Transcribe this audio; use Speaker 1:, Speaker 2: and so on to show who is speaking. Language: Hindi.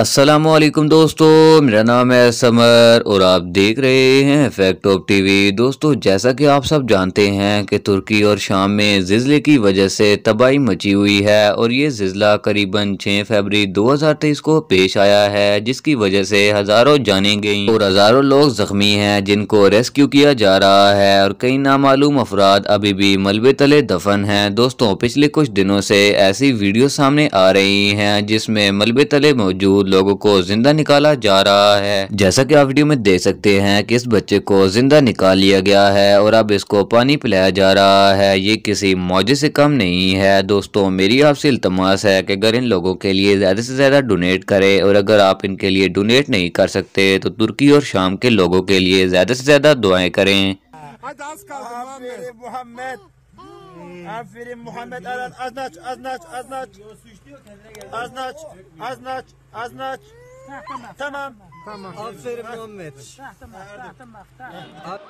Speaker 1: असलम दोस्तों मेरा नाम है समर और आप देख रहे हैं फैक्ट ऑफ टीवी दोस्तों जैसा कि आप सब जानते हैं कि तुर्की और शाम में जिले की वजह से तबाही मची हुई है और ये जिलज़ला करीबन 6 फरवरी 2023 को पेश आया है जिसकी वजह से हज़ारों जाने गई और हज़ारों लोग जख्मी हैं जिनको रेस्क्यू किया जा रहा है और कई नामालूम अफराद अभी भी मलबे तले दफन है दोस्तों पिछले कुछ दिनों से ऐसी वीडियो सामने आ रही हैं जिसमें मलबे तले मौजूद मौजूद लोगों को जिंदा निकाला जा रहा है जैसा की आप वीडियो में देख सकते हैं कि इस बच्चे को जिंदा निकाल लिया गया है और अब इसको पानी पिलाया जा रहा है ये किसी मौजे से कम नहीं है दोस्तों मेरी आपसे इल्तमास है कि अगर इन लोगों के लिए ज़्यादा से ज़्यादा डोनेट करें और अगर आप इनके लिए डोनेट नहीं कर सकते तो तुर्की और शाम के लोगों के लिए ज़्यादा से ज़्यादा दुआएं करें
Speaker 2: Aferin Muhammed Aran. Aznaç, aznaç, aznaç. Aznaç, aznaç, aznaç. Tamam. Tamam. Aferin Muhammed. Tamam,
Speaker 1: tamam, tahtamak.